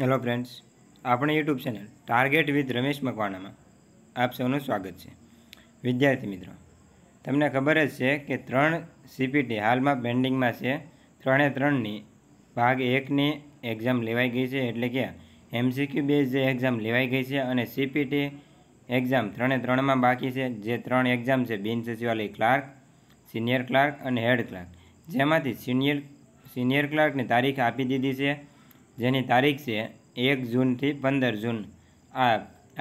hello friends આપણે YouTube channel target with Ramesh મકવાણામાં આપ સૌનું સ્વાગત છે વિદ્યાર્થી મિત્રો તમને ખબર જ છે કે ત્રણ સીપીટી હાલમાં પેન્ડિંગમાં છે ત્રણે ત્રણની ભાગ એકની એક્ઝામ લેવાઈ ગઈ છે એટલે કે એમસીક્યુ બેઝ એક્ઝામ લેવાઈ ગઈ છે અને સીપીટી એક્ઝામ ત્રણે ત્રણમાં બાકી છે જે ત્રણ એક્ઝામ છે બિન સચિવાલય ક્લાર્ક સિનિયર ક્લાર્ક અને હેડ ક્લાર્ક જેમાંથી સિનિયર સિનિયર ક્લાર્કની તારીખ આપી દીધી છે જેની તારીખ છે એક જૂનથી પંદર જૂન આ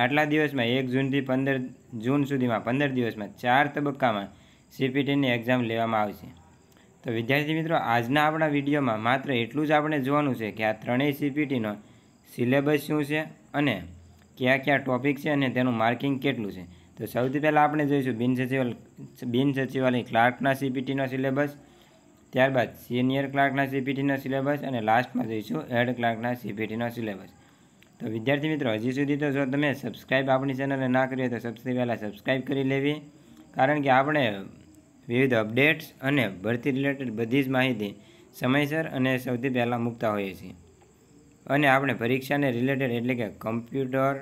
આટલા દિવસમાં એક જૂનથી પંદર જૂન સુધીમાં પંદર દિવસમાં ચાર તબક્કામાં સીપીટીની એક્ઝામ લેવામાં આવશે તો વિદ્યાર્થી મિત્રો આજના આપણા વિડીયોમાં માત્ર એટલું જ આપણે જોવાનું છે કે આ ત્રણેય સીપીટીનો સિલેબસ શું છે અને કયા કયા ટોપિક છે અને તેનું માર્કિંગ કેટલું છે તો સૌથી પહેલાં આપણે જોઈશું બિન સચિવાલય બિન સચિવાલય ક્લાર્કના સીપીટીનો સિલેબસ ત્યારબાદ સિનિયર ક્લાર્કના સીપીટીનો સિલેબસ અને લાસ્ટમાં જોઈશું હેડ ક્લાર્કના સીપીટીનો સિલેબસ તો વિદ્યાર્થી મિત્રો હજી સુધી તો જો તમે સબસ્ક્રાઈબ આપણી ચેનલને ના કરી તો સૌથી પહેલાં સબસ્ક્રાઈબ કરી લેવી કારણ કે આપણે વિવિધ અપડેટ્સ અને ભરતી રિલેટેડ બધી જ માહિતી સમયસર અને સૌથી પહેલાં મૂકતા હોઈએ છીએ અને આપણે પરીક્ષાને રિલેટેડ એટલે કે કમ્પ્યુટર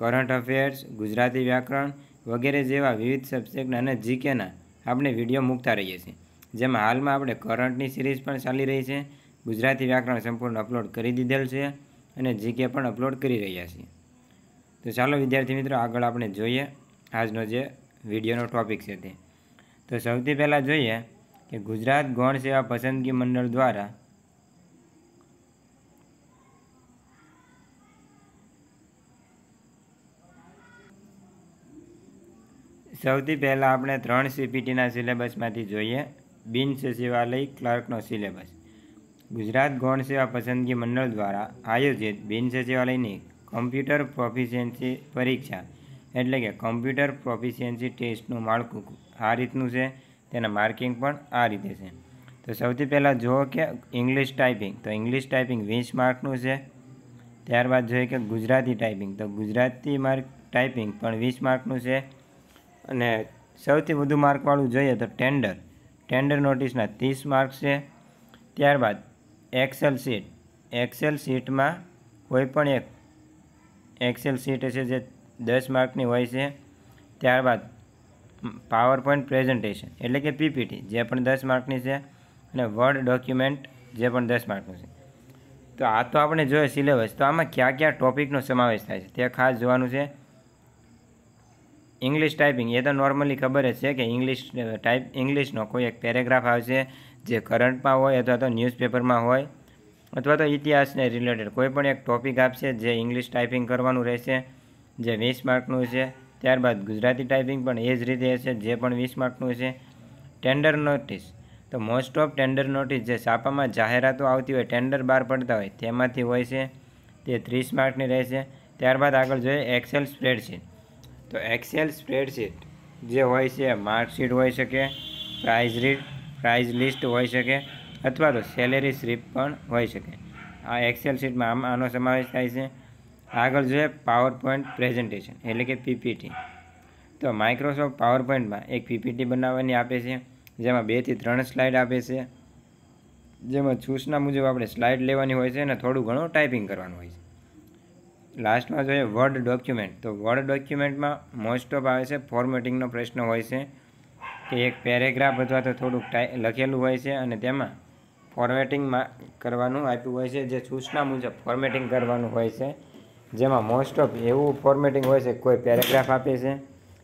કરંટ અફેર્સ ગુજરાતી વ્યાકરણ વગેરે જેવા વિવિધ સબ્જેક્ટના અને જીકેના આપણે વિડીયો મૂકતા રહીએ છીએ જેમાં હાલમાં આપણે કરંટની સિરીઝ પણ ચાલી રહી છે ગુજરાતી વ્યાકરણ સંપૂર્ણ અપલોડ કરી દીધેલ છે અને જીકે પણ અપલોડ કરી રહ્યા છીએ તો ચાલો વિદ્યાર્થી મિત્રો આગળ આપણે જોઈએ આજનો જે વિડીયોનો ટૉપિક છે તે તો સૌથી પહેલાં જોઈએ કે ગુજરાત ગૌણ સેવા પસંદગી મંડળ દ્વારા સૌથી પહેલાં આપણે ત્રણ સીપીટીના સિલેબસમાંથી જોઈએ બિન સચિવાલય ક્લર્કનો સિલેબસ ગુજરાત ગૌણ સેવા પસંદગી મંડળ દ્વારા આયોજિત બિન સચિવાલયની કમ્પ્યુટર પ્રોફિશિયન્સી પરીક્ષા એટલે કે કમ્પ્યુટર પ્રોફિશિયન્સી ટેસ્ટનું માળખું આ રીતનું છે તેના માર્કિંગ પણ આ રીતે છે તો સૌથી પહેલાં જુઓ કે ઇંગ્લિશ ટાઈપિંગ તો ઇંગ્લિશ ટાઈપિંગ વીસ માર્કનું છે ત્યારબાદ જોઈએ કે ગુજરાતી ટાઈપિંગ તો ગુજરાતી માર્ક ટાઈપિંગ પણ વીસ માર્કનું છે અને સૌથી વધુ માર્કવાળું જોઈએ તો ટેન્ડર ટેન્ડર નોટિસના ત્રીસ માર્ક્સ છે ત્યારબાદ એક્સેલ શીટ એક્સેલ શીટમાં પણ એક એક્સેલ શીટ હશે જે દસ માર્કની હોય છે ત્યારબાદ પાવર પોઈન્ટ પ્રેઝન્ટેશન એટલે કે પીપીટી જે પણ દસ માર્કની છે અને વર્ડ ડોક્યુમેન્ટ જે પણ દસ માર્કનું છે તો આ તો આપણે જોઈએ સિલેબસ તો આમાં કયા કયા ટોપિકનો સમાવેશ થાય છે તે ખાસ જોવાનું છે ઇંગ્લિશ ટાઈપિંગ એ તો નોર્મલી ખબર જ છે કે ઇંગ્લિશ ટાઈપ ઇંગ્લિશનો કોઈ એક પેરેગ્રાફ આવશે જે કરંટમાં હોય અથવા તો ન્યૂઝપેપરમાં હોય અથવા તો ઇતિહાસને રિલેટેડ કોઈ પણ એક ટોપિક આપશે જે ઇંગ્લિશ ટાઈપિંગ કરવાનું રહેશે જે વીસ માર્કનું છે ત્યારબાદ ગુજરાતી ટાઈપિંગ પણ એ જ રીતે હશે જે પણ વીસ માર્કનું છે ટેન્ડર નોટિસ તો મોસ્ટ ઓફ ટેન્ડર નોટિસ જે છાપામાં જાહેરાતો આવતી હોય ટેન્ડર બહાર પડતા હોય તેમાંથી હોય છે તે ત્રીસ માર્કની રહેશે ત્યારબાદ આગળ જોઈએ એક્સેલ સ્પ્રેડશીટ તો એક્સેલ સ્પ્રેડશીટ જે હોય છે માર્કશીટ હોઈ શકે પ્રાઇઝ રીડ પ્રાઇઝ લિસ્ટ હોઈ શકે અથવા તો સેલેરી સ્લીપ પણ હોઈ શકે આ એક્સેલ શીટમાં આમ આનો સમાવેશ થાય છે આગળ જોઈએ પાવર પોઈન્ટ પ્રેઝન્ટેશન એટલે કે પીપીટી તો માઇક્રોસોફ્ટ પાવર પોઈન્ટમાં એક પીપીટી બનાવવાની આપે છે જેમાં બેથી ત્રણ સ્લાઇડ આપે છે જેમાં ચૂસના મુજબ આપણે સ્લાઇડ લેવાની હોય છે અને થોડું ઘણું ટાઈપિંગ કરવાનું હોય છે લાસ્ટમાં જોઈએ વર્ડ ડોક્યુમેન્ટ તો વર્ડ ડોક્યુમેન્ટમાં મોસ્ટ ઓફ આવે છે ફોર્મેટિંગનો પ્રશ્ન હોય છે કે એક પેરેગ્રાફ અથવા તો થોડુંક લખેલું હોય છે અને તેમાં ફોર્મેટિંગમાં કરવાનું આપ્યું હોય છે જે સૂચના મુજબ ફોર્મેટિંગ કરવાનું હોય છે જેમાં મોસ્ટ ઓફ એવું ફોર્મેટિંગ હોય છે કોઈ પેરેગ્રાફ આપે છે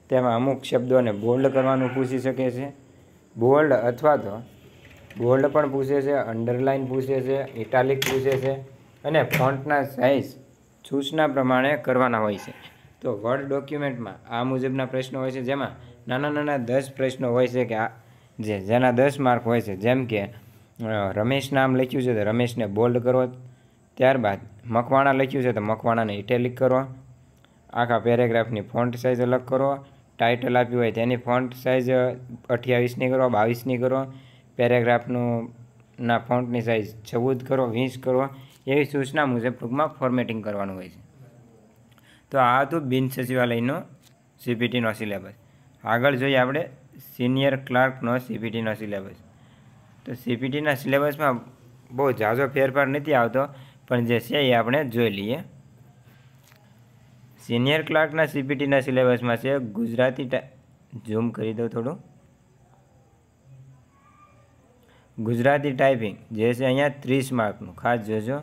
તેમાં અમુક શબ્દોને બોલ્ડ કરવાનું પૂછી શકે છે બોલ્ડ અથવા તો બોલ્ડ પણ પૂછે છે અંડરલાઇન પૂછે છે ઇટાલિક પૂછે છે અને ફોન્ટના સાઇઝ સૂચના પ્રમાણે કરવાના હોય છે તો વર્ડ ડોક્યુમેન્ટમાં આ મુજબના પ્રશ્નો હોય છે જેમાં નાના નાના દસ પ્રશ્નો હોય છે કે આ જે જેના દસ માર્ક હોય છે જેમ કે રમેશ નામ લખ્યું છે તો રમેશને બોલ્ડ કરો ત્યારબાદ મકવાણા લખ્યું છે તો મકવાણાને ઇટેલિક કરો આખા પેરેગ્રાફની ફોન્ટ સાઇઝ અલગ કરો ટાઇટલ આપ્યું હોય તેની ફોન્ટ સાઇઝ અઠ્યાવીસની કરો બાવીસની કરો પેરેગ્રાફનું ના ફોન્ટની સાઇઝ ચૌદ કરો વીસ કરો એવી સૂચના મુજબ ટૂંકમાં ફોર્મેટિંગ કરવાનું હોય છે તો આ હતું બિન સચિવાલયનો સીપીટીનો સિલેબસ આગળ જોઈએ આપણે સિનિયર ક્લાર્કનો સીપીટીનો સિલેબસ તો સીપીટીના સિલેબસમાં બહુ ઝાઝો ફેરફાર નથી આવતો પણ જે છે એ આપણે જોઈ લઈએ સિનિયર ક્લાર્કના સીપીટીના સિલેબસમાં છે ગુજરાતી ઝૂમ કરી દઉં થોડું ગુજરાતી ટાઈપિંગ જે છે અહીંયા ત્રીસ માર્કનું ખાસ જોજો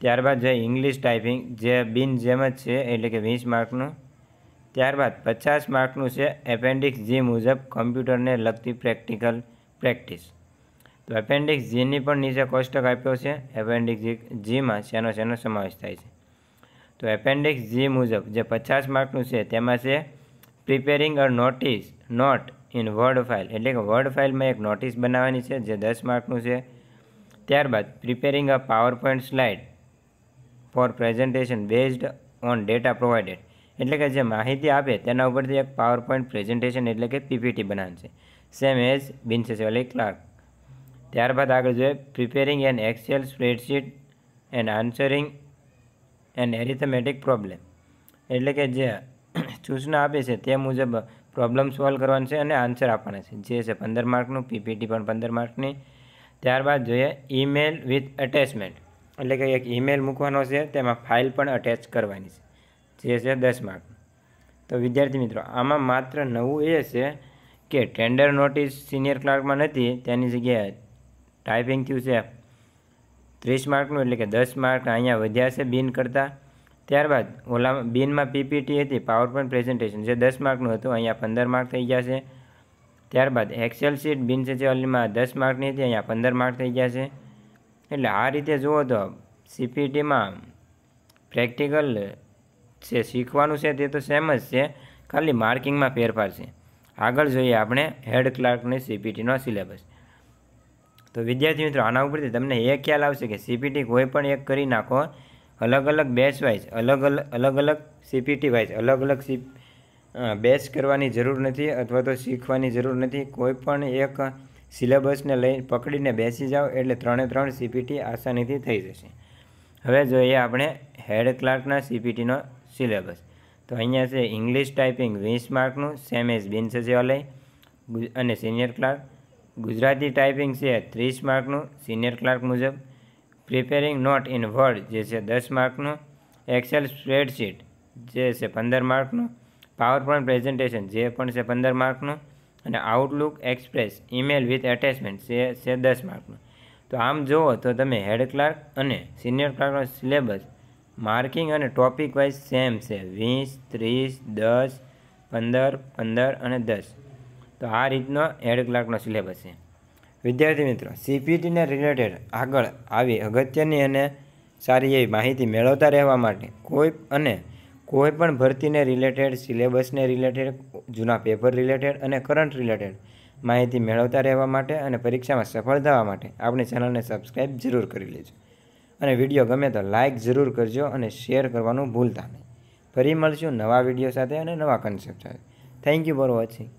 ત્યારબાદ છે ઇંગ્લિશ ટાઈપિંગ જે બિન જેમ જ છે એટલે કે વીસ માર્કનું ત્યારબાદ પચાસ માર્કનું છે એપેન્ડિક્સ જી મુજબ કમ્પ્યુટરને લગતી પ્રેક્ટિકલ પ્રેક્ટિસ તો એપેન્ડિક્સ જીની પણ નીચે કોષ્ટક આપ્યો છે એપેન્ડિક્સ જી જીમાં શેનો શેનો સમાવેશ થાય છે તો એપેન્ડિક્સ જી મુજબ જે પચાસ માર્કનું છે તેમાં છે preparing a notice note in Word file એટલે કે વર્ડ ફાઇલમાં એક નોટિસ બનાવવાની છે જે દસ માર્કનું છે ત્યારબાદ preparing a PowerPoint slide for presentation based on data provided એટલે કે જે માહિતી આપે તેના ઉપરથી એક પાવર પોઈન્ટ પ્રેઝન્ટેશન એટલે કે પીપીટી બનાવશે સેમ એઝ બિનસેસવાલી ક્લાર્ક ત્યારબાદ આગળ જોઈએ preparing an Excel spreadsheet and answering an arithmetic problem એટલે કે જે સૂચના આપે છે તે મુજબ પ્રોબ્લેમ સોલ્વ કરવાનો છે અને આન્સર આપવાના છે જે છે પંદર માર્કનું પીપીટી પણ પંદર માર્કની ત્યારબાદ જોઈએ ઈમેલ વિથ અટેચમેન્ટ એટલે કે એક ઈમેલ મૂકવાનો છે તેમાં ફાઇલ પણ અટેચ કરવાની છે જે છે દસ માર્ક તો વિદ્યાર્થી મિત્રો આમાં માત્ર નવું એ છે કે ટેન્ડર નોટિસ સિનિયર ક્લાર્કમાં નથી તેની જગ્યાએ ટાઈપિંગ થયું છે ત્રીસ માર્કનું એટલે કે દસ માર્ક અહીંયા વધ્યા છે બિન કરતાં ત્યારબાદ ઓલા બિનમાં પીપીટી હતી પાવર પોઈન્ટ પ્રેઝન્ટેશન જે દસ માર્કનું હતું અહીંયા પંદર માર્ક થઈ ગયા છે ત્યારબાદ એક્સેલ શીટ બિન સચિવાલયમાં દસ માર્કની હતી અહીંયા પંદર માર્ક થઈ ગયા છે એટલે આ રીતે જુઓ તો સીપીટીમાં પ્રેક્ટિકલ છે શીખવાનું છે તે તો સેમ જ છે ખાલી માર્કિંગમાં ફેરફાર છે આગળ જોઈએ આપણે હેડ ક્લાર્કને સીપીટીનો સિલેબસ તો વિદ્યાર્થી મિત્રો આના ઉપરથી તમને એ ખ્યાલ આવશે કે સીપીટી કોઈ પણ એક કરી નાખો અલગ અલગ બેચ વાઇઝ અલગ અલગ અલગ અલગ સીપીટી વાઇઝ અલગ અલગ સી બેચ કરવાની જરૂર નથી અથવા તો શીખવાની જરૂર નથી કોઈ પણ એક સિલેબસને લઈ પકડીને બેસી જાઓ એટલે ત્રણે ત્રણ સીપીટી આસાનીથી થઈ જશે હવે જોઈએ આપણે હેડ ક્લાર્કના સીપીટીનો સિલેબસ તો અહીંયા છે ઇંગ્લિશ ટાઈપિંગ વીસ માર્કનું સેમ એઝ બિન સચિવાલય અને સિનિયર ક્લાર્ક ગુજરાતી ટાઈપિંગ છે ત્રીસ માર્કનું સિનિયર ક્લાર્ક મુજબ પ્રિપેરિંગ નોટ ઇન વર્ડ જે છે દસ માર્કનું એક્સેલ સ્પ્રેડશીટ જે છે પંદર માર્કનું પાવરપોઈન્ટ પ્રેઝન્ટેશન જે પણ છે પંદર માર્કનું અને Outlook Express email with attachment જે છે દસ માર્કનું તો આમ જુઓ તો તમે હેડ ક્લાર્ક અને સિનિયર ક્લાર્કનો સિલેબસ માર્કિંગ અને ટોપિક વાઇઝ સેમ છે વીસ ત્રીસ દસ પંદર પંદર અને દસ તો આ રીતનો હેડ ક્લાર્કનો સિલેબસ છે વિદ્યાર્થી મિત્રો સીપીટીને રિલેટેડ આગળ આવી અગત્યની અને સારી એવી માહિતી મેળવતા રહેવા માટે કોઈ અને કોઈ પણ ભરતીને રિલેટેડ સિલેબસને રિલેટેડ જૂના પેપર રિલેટેડ અને કરંટ રિલેટેડ માહિતી મેળવતા રહેવા માટે અને પરીક્ષામાં સફળ થવા માટે આપણી ચેનલને સબસ્ક્રાઈબ જરૂર કરી લેજો અને વિડીયો ગમે તો લાઇક જરૂર કરજો અને શેર કરવાનું ભૂલતા નહીં ફરી મળશું નવા વિડીયો સાથે અને નવા કન્સેપ્ટ સાથે થેન્ક યુ ફોર વોચિંગ